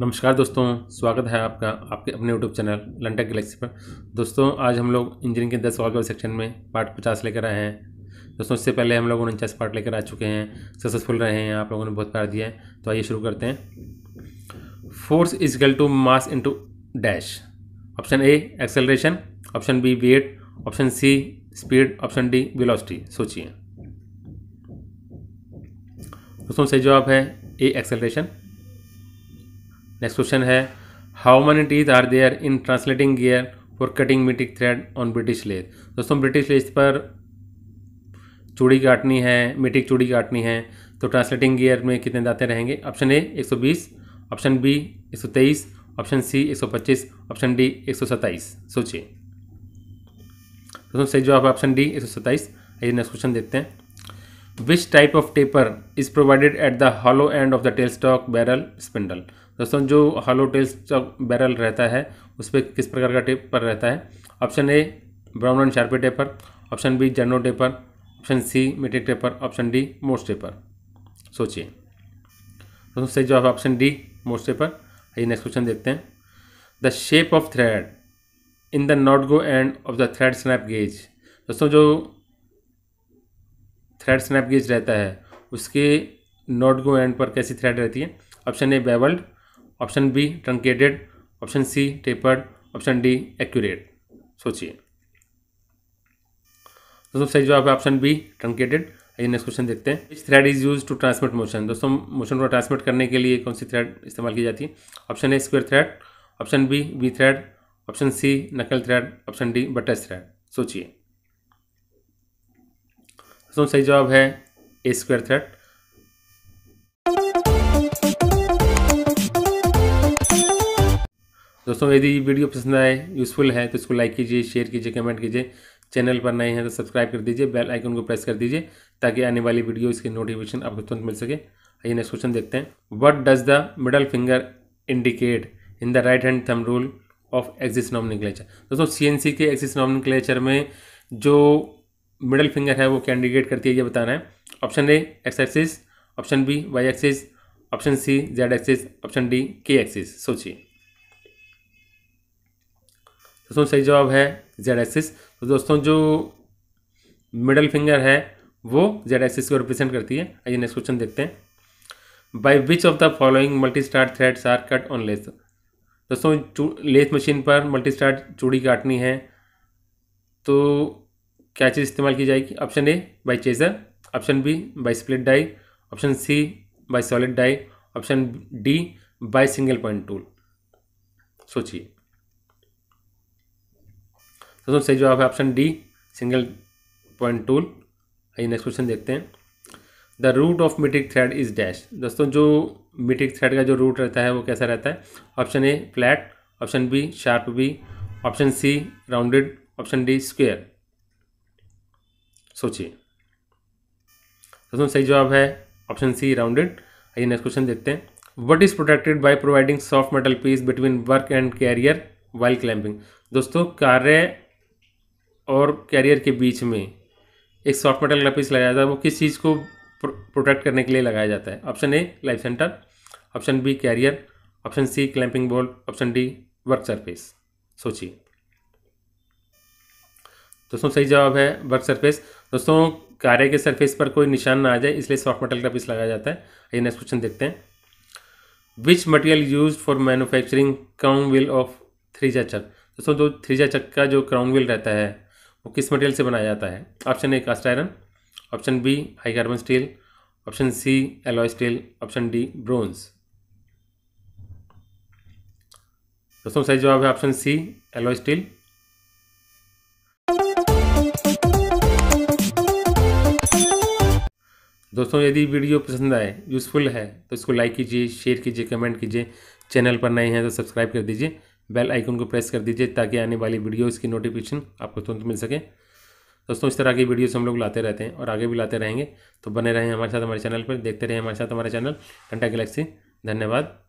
नमस्कार दोस्तों स्वागत है आपका आपके अपने यूट्यूब चैनल लंटा गलेक्सी पर दोस्तों आज हम लोग इंजीनियरिंग के दस वाले सेक्शन में पार्ट पचास लेकर आए हैं दोस्तों इससे पहले हम लोग उनचास पार्ट लेकर आ चुके हैं सक्सेसफुल रहे हैं आप लोगों ने बहुत प्यार दिया है तो आइए शुरू करते हैं force is equal to mass into dash option A acceleration option B weight option C speed option D velocity सोचिए दोस्तों सही जवाब है ए एक्सेलरेशन नेक्स्ट क्वेश्चन है how many teeth are there in translating gear for cutting metric thread on British lathe दोस्तों British lathe पर चूड़ी काटनी है मीटिक चूड़ी काटनी है तो ट्रांसलेटिंग गियर में कितने दाते रहेंगे option A 120 option B 123 option C 125 option D 127 सोचिए दोस्तों सही जवाब ऑप्शन डी 127 आइए नेक्स्ट क्वेश्चन देखते हैं which type of taper is provided at the hollow end of the tail stock barrel spindle दोस्तों जो हॉलो का बैरल रहता है उस पर किस प्रकार का टेप पर रहता है option A Brown and Sharpe taper option B Jarno taper option C metric taper option D मोस्ट टेपर सोचिए दोस्तों सही जवाब ऑप्शन डी मोस्ट टेपर आइए नेक्स्ट क्वेश्चन देखते हैं the shape of thread in the not go end of the thread snap gauge दोस्तों जो थ्रेड स्नैप गेज रहता है उसके नॉट गो एंड पर कैसी थ्रेड रहती है option A bevelled option B truncated option C tapered option D accurate सोचिए दोस्तों सही जवाब है ऑप्शन बी ट्रंकेटेड आइए नेक्स्ट क्वेश्चन देखते हैं which thread is use to transmit motion दोस्तों मोशन को ट्रांसमिट करने के लिए कौन सी थ्रेड इस्तेमाल की जाती है option A square thread option B V thread option C knuckle thread option D buttress thread सोचिए दोस्तों सही जवाब है ए स्क्वेयर थ्रेड दोस्तों यदि वीडियो पसंद आए यूज़फुल है तो इसको लाइक कीजिए शेयर कीजिए कमेंट कीजिए चैनल पर नए हैं तो सब्सक्राइब कर दीजिए बेल आइकन को प्रेस कर दीजिए ताकि आने वाली वीडियो इसकी नोटिफिकेशन आपको तुरंत मिल सके आइए नेक्स्ट क्वेश्चन देखते हैं what does the middle finger indicate in the right hand thumb rule of axis nomenclature दोस्तों सी के एक्सिस नॉमिनिक्लेचर में जो मिडल फिंगर है वो क्या इंडिकेट करती है ये बताना है option A X axis option B Y axis option C Z axis option D K axis सोचिए दोस्तों सही जवाब है जेड एक्सिस तो दोस्तों जो मिडल फिंगर है वो जेड एक्सिस को रिप्रेजेंट करती है आइए नेक्स्ट क्वेश्चन देखते हैं by which of the following multi start threads are cut on lathe दोस्तों लेस मशीन पर मल्टी स्टार चूड़ी काटनी है तो क्या चीज़ इस्तेमाल की जाएगी option A by chaser option B by split die option C by solid die option D by single point tool सोचिए दोस्तों सही जवाब है option D single point tool आइए नेक्स्ट क्वेश्चन देखते हैं the root of metric thread is dash दोस्तों जो मीटिक थ्रेड का जो रूट रहता है वो कैसा रहता है option A flat option B sharp V option C rounded option D square सोचिए दोस्तों सही जवाब है ऑप्शन सी राउंडेड आइए नेक्स्ट क्वेश्चन देखते हैं what is protected by providing soft metal piece between work and carrier while clamping दोस्तों कार्य और कैरियर के बीच में एक सॉफ्ट मेटल का पीस लगाया जाता है वो किस चीज़ को प्रोटेक्ट करने के लिए लगाया जाता है option A live centre option B carrier option C clamping bolt option D work surface सोचिए दोस्तों सही जवाब है वर्क सरफेस दोस्तों कार्य के सरफेस पर कोई निशान ना आ जाए इसलिए सॉफ्ट मेटल का पीस लगाया जाता है आइए नेक्स्ट क्वेश्चन देखते हैं which material use for manufacturing crown wheel of three jaw chuck दोस्तों जो थ्रीजा चक का जो क्राउन व्हील रहता है वो किस मटेरियल से बनाया जाता है option A cast iron option B high carbon steel option C alloy steel option D bronze दोस्तों सही जवाब है ऑप्शन सी एलॉय स्टील दोस्तों यदि वीडियो पसंद आए यूज़फुल है तो इसको लाइक कीजिए शेयर कीजिए कमेंट कीजिए चैनल पर नए हैं तो सब्सक्राइब कर दीजिए बेल आइकन को प्रेस कर दीजिए ताकि आने वाली वीडियोज़ की नोटिफिकेशन आपको तुरंत मिल सके दोस्तों इस तरह की वीडियोस हम लोग लाते रहते हैं और आगे भी लाते रहेंगे तो बने रहें हमारे साथ हमारे चैनल पर देखते रहें हमारे साथ हमारे चैनल घंटा गैलेक्सी धन्यवाद